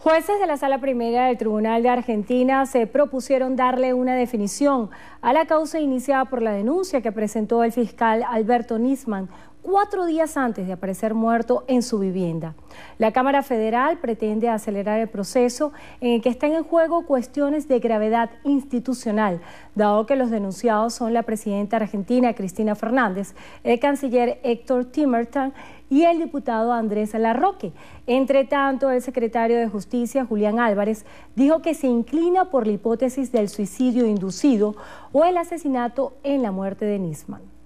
Jueces de la Sala Primera del Tribunal de Argentina se propusieron darle una definición a la causa iniciada por la denuncia que presentó el fiscal Alberto Nisman cuatro días antes de aparecer muerto en su vivienda. La Cámara Federal pretende acelerar el proceso en el que están en juego cuestiones de gravedad institucional, dado que los denunciados son la presidenta argentina Cristina Fernández, el canciller Héctor timmerton y el diputado Andrés Larroque. Entre tanto, el secretario de Justicia, Julián Álvarez, dijo que se inclina por la hipótesis del suicidio inducido o el asesinato en la muerte de Nisman.